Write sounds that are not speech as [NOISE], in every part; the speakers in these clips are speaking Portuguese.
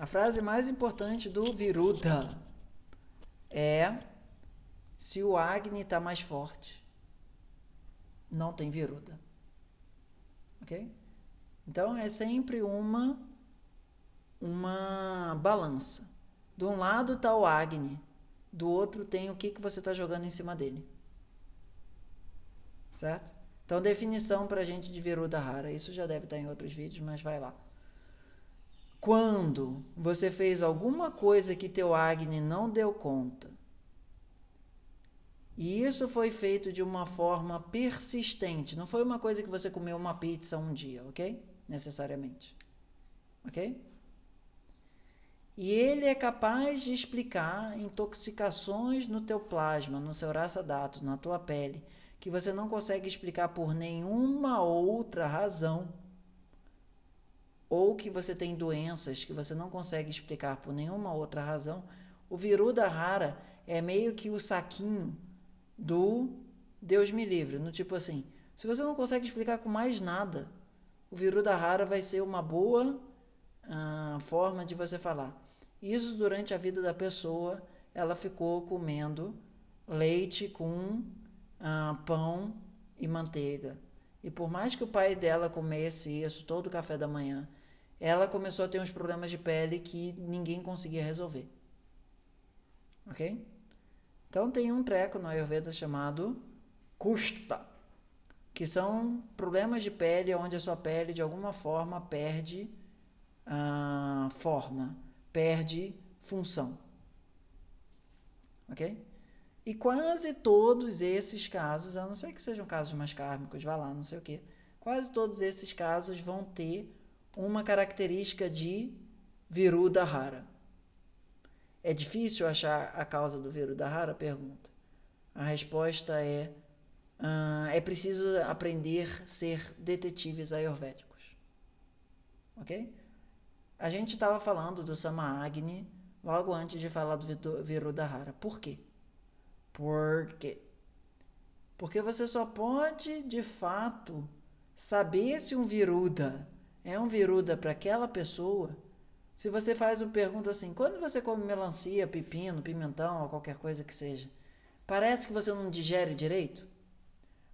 A frase mais importante do Viruda é: se o Agni está mais forte, não tem Viruda. Ok? Então é sempre uma uma balança. De um lado está o Agni, do outro tem o que, que você está jogando em cima dele. Certo? Então, definição para a gente de Viruda Rara. Isso já deve estar tá em outros vídeos, mas vai lá quando você fez alguma coisa que teu Agni não deu conta. E isso foi feito de uma forma persistente. Não foi uma coisa que você comeu uma pizza um dia, ok? Necessariamente. Ok? E ele é capaz de explicar intoxicações no teu plasma, no seu raça dato, na tua pele, que você não consegue explicar por nenhuma outra razão ou que você tem doenças que você não consegue explicar por nenhuma outra razão, o viruda rara é meio que o saquinho do Deus me livre, no tipo assim, se você não consegue explicar com mais nada, o viruda rara vai ser uma boa ah, forma de você falar. Isso durante a vida da pessoa, ela ficou comendo leite com ah, pão e manteiga. E por mais que o pai dela comesse isso todo o café da manhã, ela começou a ter uns problemas de pele que ninguém conseguia resolver. Ok? Então tem um treco no Ayurveda chamado Kushta, que são problemas de pele onde a sua pele de alguma forma perde a uh, forma, perde função. Ok? E quase todos esses casos, a não ser que sejam casos mais kármicos, vá lá, não sei o quê, quase todos esses casos vão ter uma característica de Viruda rara. É difícil achar a causa do Viruda rara? Pergunta. A resposta é: uh, é preciso aprender a ser detetives ayurvédicos. Ok? A gente estava falando do Agni logo antes de falar do Viruda rara. Por quê? Por quê? Porque você só pode, de fato, saber se um Viruda é um viruda para aquela pessoa, se você faz uma pergunta assim, quando você come melancia, pepino, pimentão ou qualquer coisa que seja, parece que você não digere direito?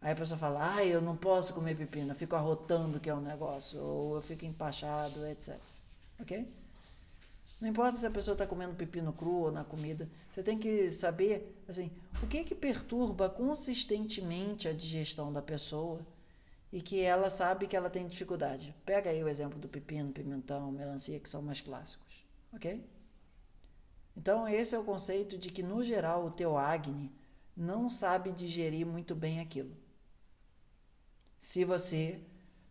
Aí a pessoa fala, ah, eu não posso comer pepino, eu fico arrotando que é um negócio, ou eu fico empachado, etc. Ok? Não importa se a pessoa está comendo pepino cru ou na comida, você tem que saber, assim, o que que perturba consistentemente a digestão da pessoa e que ela sabe que ela tem dificuldade. Pega aí o exemplo do pepino, pimentão, melancia, que são mais clássicos, ok? Então, esse é o conceito de que, no geral, o teu Agni não sabe digerir muito bem aquilo. Se você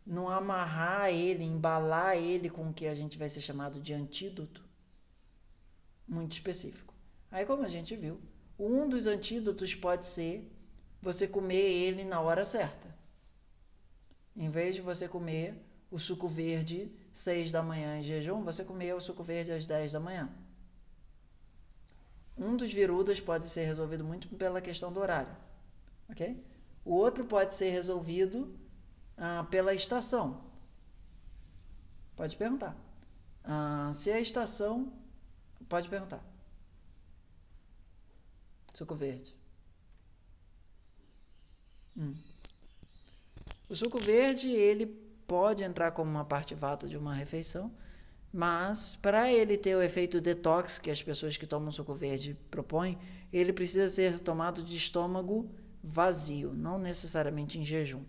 não amarrar ele, embalar ele com o que a gente vai ser chamado de antídoto, muito específico. Aí, como a gente viu, um dos antídotos pode ser você comer ele na hora certa. Em vez de você comer o suco verde 6 da manhã em jejum, você comeu o suco verde às 10 da manhã. Um dos virudas pode ser resolvido muito pela questão do horário, ok? O outro pode ser resolvido ah, pela estação. Pode perguntar. Ah, se a estação. Pode perguntar. Suco verde. Hum. O suco verde, ele pode entrar como uma parte vata de uma refeição, mas para ele ter o efeito detox que as pessoas que tomam suco verde propõem, ele precisa ser tomado de estômago vazio, não necessariamente em jejum.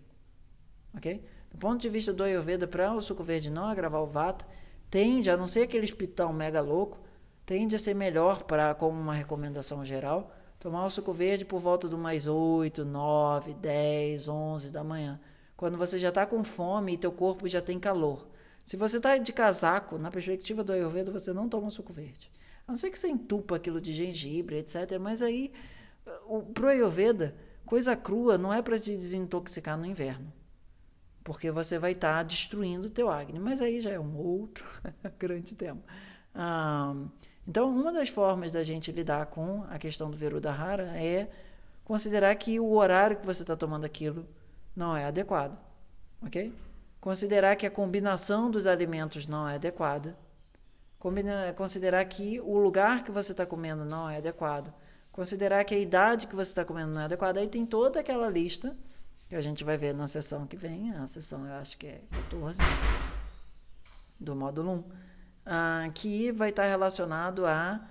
OK? Do ponto de vista do Ayurveda, para o suco verde não agravar o vata, tende, a não ser aquele espitão mega louco, tende a ser melhor para, como uma recomendação geral, tomar o suco verde por volta do mais 8, 9, 10, 11 da manhã quando você já está com fome e teu corpo já tem calor. Se você está de casaco, na perspectiva do Ayurveda, você não toma suco verde. A não ser que você entupa aquilo de gengibre, etc. Mas aí, o, pro Ayurveda, coisa crua não é para se desintoxicar no inverno. Porque você vai estar tá destruindo o teu Agni. Mas aí já é um outro [LAUGHS] grande tema. Ah, então, uma das formas da gente lidar com a questão do Veruda Rara é considerar que o horário que você está tomando aquilo não é adequado, ok? Considerar que a combinação dos alimentos não é adequada, considerar que o lugar que você está comendo não é adequado, considerar que a idade que você está comendo não é adequada, aí tem toda aquela lista que a gente vai ver na sessão que vem, a sessão eu acho que é 14 do módulo 1, ah, que vai estar tá relacionado a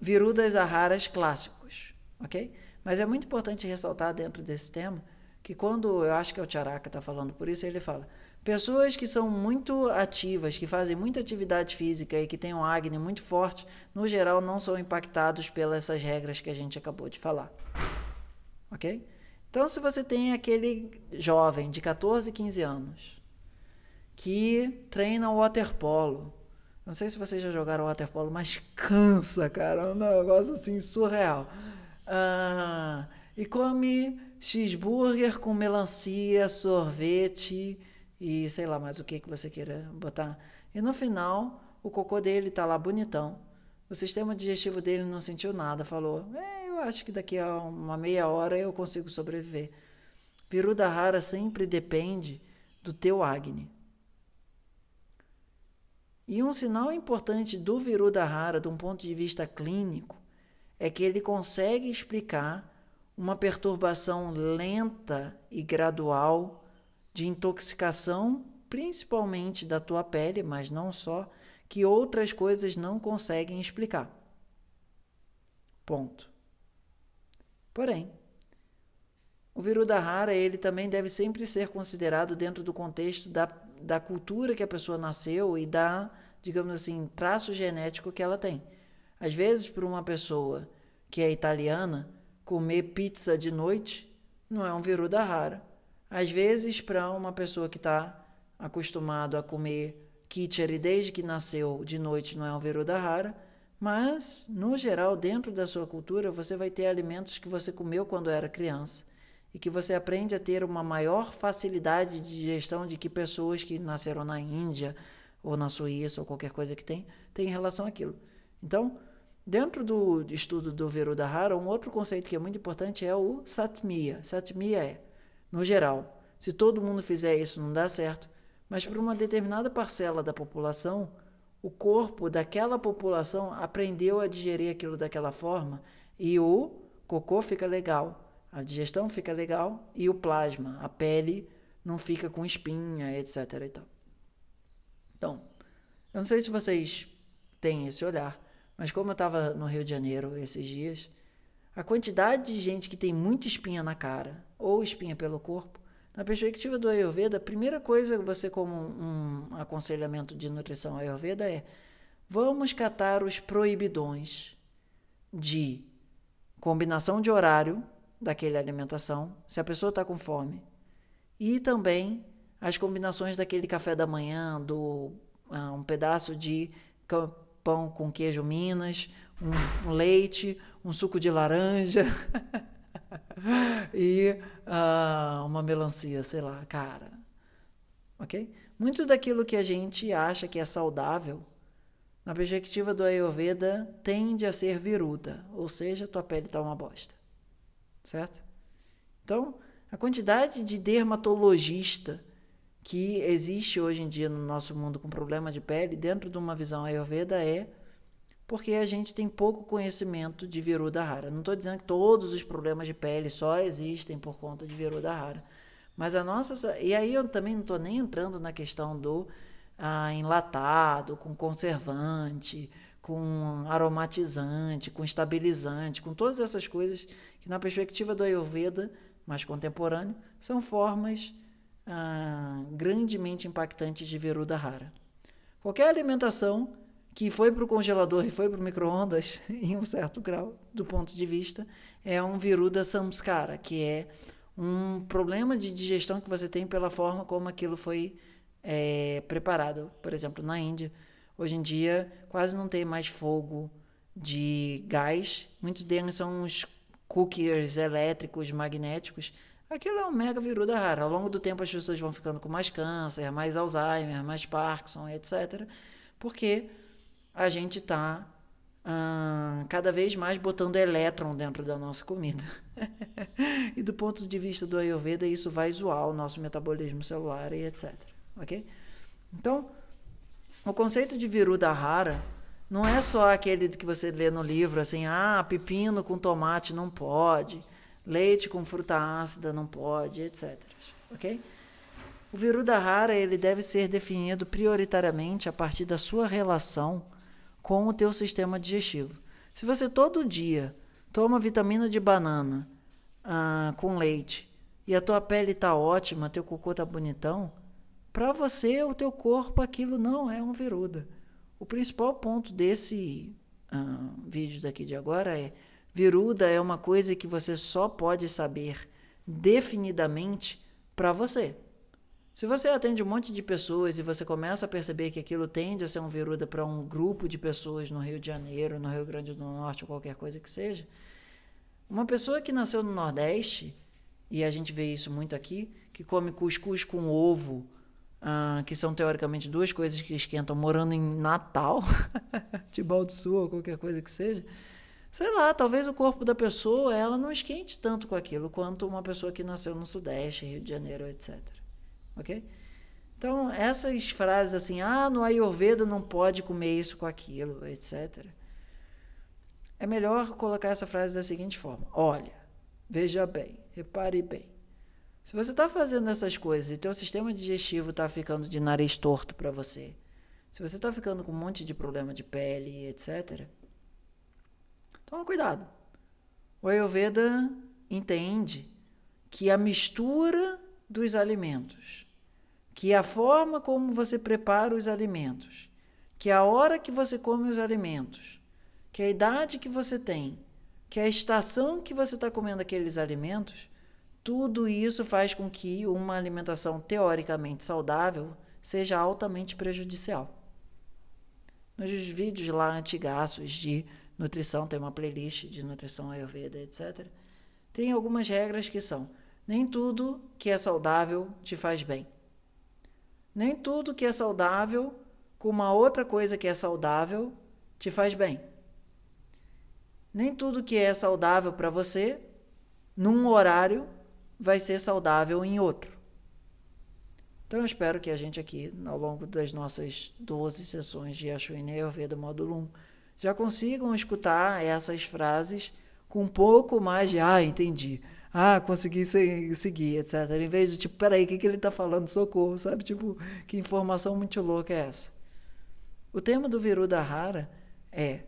virudas raras clássicos, ok? Mas é muito importante ressaltar dentro desse tema que quando eu acho que é o Tiaraca está falando por isso, ele fala: pessoas que são muito ativas, que fazem muita atividade física e que têm um Agni muito forte, no geral não são impactados pelas essas regras que a gente acabou de falar. OK? Então, se você tem aquele jovem de 14, 15 anos que treina waterpolo, não sei se vocês já jogaram waterpolo, mas cansa, cara, é um negócio assim surreal. Ah, e come cheeseburger com melancia, sorvete e sei lá mais o que que você queira botar. E no final, o cocô dele tá lá bonitão. O sistema digestivo dele não sentiu nada, falou: é, eu acho que daqui a uma meia hora eu consigo sobreviver. Peruda rara sempre depende do teu Agni. E um sinal importante do Viruda rara, de um ponto de vista clínico, é que ele consegue explicar uma perturbação lenta e gradual de intoxicação, principalmente da tua pele, mas não só, que outras coisas não conseguem explicar. Ponto. Porém, o rara ele também deve sempre ser considerado dentro do contexto da, da cultura que a pessoa nasceu e da, digamos assim, traço genético que ela tem. Às vezes, para uma pessoa que é italiana, comer pizza de noite não é um veruda rara. Às vezes, para uma pessoa que está acostumado a comer kitchery desde que nasceu de noite não é um veruda rara, mas, no geral, dentro da sua cultura, você vai ter alimentos que você comeu quando era criança e que você aprende a ter uma maior facilidade de digestão de que pessoas que nasceram na Índia ou na Suíça ou qualquer coisa que tem, tem em relação àquilo. Então, Dentro do estudo do Veruda um outro conceito que é muito importante é o satmia. Satmia é, no geral, se todo mundo fizer isso não dá certo, mas para uma determinada parcela da população, o corpo daquela população aprendeu a digerir aquilo daquela forma e o cocô fica legal, a digestão fica legal e o plasma, a pele não fica com espinha, etc. Então, eu não sei se vocês têm esse olhar, mas como eu estava no Rio de Janeiro esses dias, a quantidade de gente que tem muita espinha na cara ou espinha pelo corpo, na perspectiva do Ayurveda, a primeira coisa que você, como um aconselhamento de nutrição Ayurveda, é vamos catar os proibidões de combinação de horário daquela alimentação, se a pessoa está com fome, e também as combinações daquele café da manhã, do uh, um pedaço de pão com queijo Minas, um, um leite, um suco de laranja [LAUGHS] e uh, uma melancia, sei lá, cara. Ok? Muito daquilo que a gente acha que é saudável, na perspectiva do Ayurveda, tende a ser viruta, ou seja, tua pele está uma bosta. Certo? Então, a quantidade de dermatologista que existe hoje em dia no nosso mundo com problema de pele, dentro de uma visão ayurveda, é porque a gente tem pouco conhecimento de Viruda rara Não estou dizendo que todos os problemas de pele só existem por conta de Viruda rara Mas a nossa. E aí eu também não estou nem entrando na questão do ah, enlatado, com conservante, com aromatizante, com estabilizante, com todas essas coisas que, na perspectiva do Ayurveda mais contemporâneo, são formas ah, grandemente impactante de veruda rara. Qualquer alimentação que foi para o congelador e foi para o micro-ondas, [LAUGHS] em um certo grau do ponto de vista, é um viruda samskara, que é um problema de digestão que você tem pela forma como aquilo foi é, preparado. Por exemplo, na Índia, hoje em dia quase não tem mais fogo de gás, muitos deles são uns cookers elétricos magnéticos Aquilo é um mega viruda rara. Ao longo do tempo as pessoas vão ficando com mais câncer, mais Alzheimer, mais Parkinson, etc. Porque a gente está hum, cada vez mais botando elétron dentro da nossa comida. [LAUGHS] e do ponto de vista do Ayurveda, isso vai zoar o nosso metabolismo celular e etc. Ok? Então, o conceito de viruda rara não é só aquele que você lê no livro, assim, ah, pepino com tomate não pode Leite com fruta ácida não pode, etc. Ok? O da rara ele deve ser definido prioritariamente a partir da sua relação com o teu sistema digestivo. Se você todo dia toma vitamina de banana ah, com leite e a tua pele está ótima, teu cocô está bonitão, para você, o teu corpo, aquilo não é um viruda. O principal ponto desse ah, vídeo daqui de agora é Viruda é uma coisa que você só pode saber definidamente para você. Se você atende um monte de pessoas e você começa a perceber que aquilo tende a ser um viruda para um grupo de pessoas no Rio de Janeiro, no Rio Grande do Norte, ou qualquer coisa que seja, uma pessoa que nasceu no Nordeste, e a gente vê isso muito aqui, que come cuscuz com ovo, uh, que são teoricamente duas coisas que esquentam morando em Natal, [LAUGHS] Tibau do Sul ou qualquer coisa que seja, sei lá, talvez o corpo da pessoa ela não esquente tanto com aquilo quanto uma pessoa que nasceu no Sudeste, Rio de Janeiro, etc. Ok? Então, essas frases assim, ah, no Ayurveda não pode comer isso com aquilo, etc. É melhor colocar essa frase da seguinte forma: olha, veja bem, repare bem. Se você está fazendo essas coisas e teu sistema digestivo está ficando de nariz torto para você, se você está ficando com um monte de problema de pele, etc., Toma cuidado. O Ayurveda entende que a mistura dos alimentos, que a forma como você prepara os alimentos, que a hora que você come os alimentos, que a idade que você tem, que a estação que você está comendo aqueles alimentos, tudo isso faz com que uma alimentação teoricamente saudável seja altamente prejudicial. Nos vídeos lá antigaços de nutrição, tem uma playlist de nutrição ayurveda, etc. Tem algumas regras que são: nem tudo que é saudável te faz bem. Nem tudo que é saudável com uma outra coisa que é saudável te faz bem. Nem tudo que é saudável para você, num horário, vai ser saudável em outro. Então eu espero que a gente aqui, ao longo das nossas 12 sessões de Ashwini Ayurveda Módulo 1, já consigam escutar essas frases com um pouco mais de ah, entendi. Ah, consegui seguir, etc. Em vez de tipo, peraí, o que, que ele está falando? Socorro, sabe? Tipo, que informação muito louca é essa? O tema do Viruda Rara é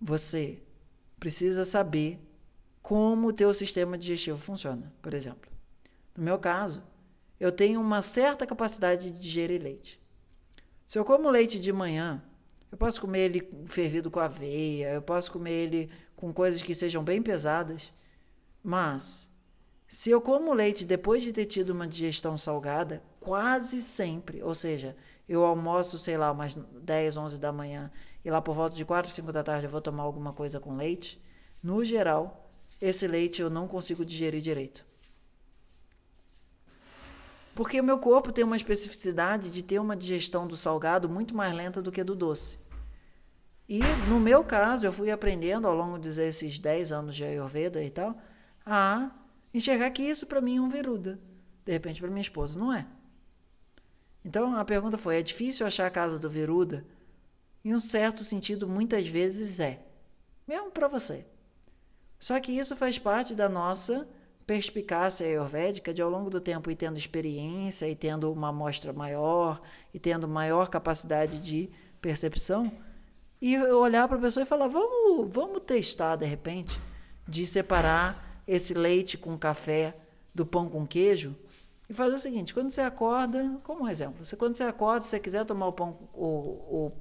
você precisa saber como o teu sistema digestivo funciona, por exemplo. No meu caso, eu tenho uma certa capacidade de digerir leite. Se eu como leite de manhã eu posso comer ele fervido com aveia, eu posso comer ele com coisas que sejam bem pesadas, mas se eu como leite depois de ter tido uma digestão salgada, quase sempre, ou seja, eu almoço, sei lá, umas 10, 11 da manhã e lá por volta de 4, 5 da tarde eu vou tomar alguma coisa com leite, no geral, esse leite eu não consigo digerir direito. Porque o meu corpo tem uma especificidade de ter uma digestão do salgado muito mais lenta do que do doce. E no meu caso, eu fui aprendendo ao longo desses 10 anos de Ayurveda e tal, a enxergar que isso para mim é um viruda. De repente, para minha esposa, não é. Então a pergunta foi: é difícil achar a casa do viruda? Em um certo sentido, muitas vezes é. Mesmo para você. Só que isso faz parte da nossa perspicácia ayurvédica de ao longo do tempo e tendo experiência e tendo uma amostra maior e tendo maior capacidade de percepção e eu olhar para a pessoa e falar: vamos, vamos testar de repente de separar esse leite com café do pão com queijo e fazer o seguinte: quando você acorda, como um exemplo, você, quando você acorda, se você quiser tomar o pão, o, o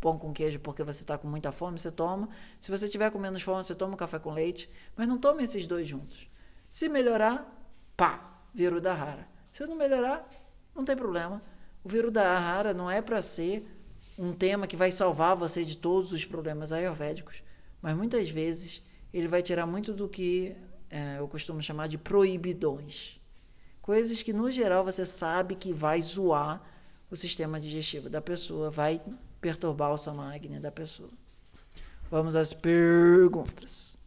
pão com queijo porque você está com muita fome, você toma. Se você tiver com menos fome, você toma o café com leite, mas não tome esses dois juntos. Se melhorar, pá, vírus da rara. Se não melhorar, não tem problema. O vírus da rara não é para ser um tema que vai salvar você de todos os problemas ayurvédicos, mas muitas vezes ele vai tirar muito do que é, eu costumo chamar de proibidões. Coisas que, no geral, você sabe que vai zoar o sistema digestivo da pessoa, vai perturbar o samágne da pessoa. Vamos às perguntas.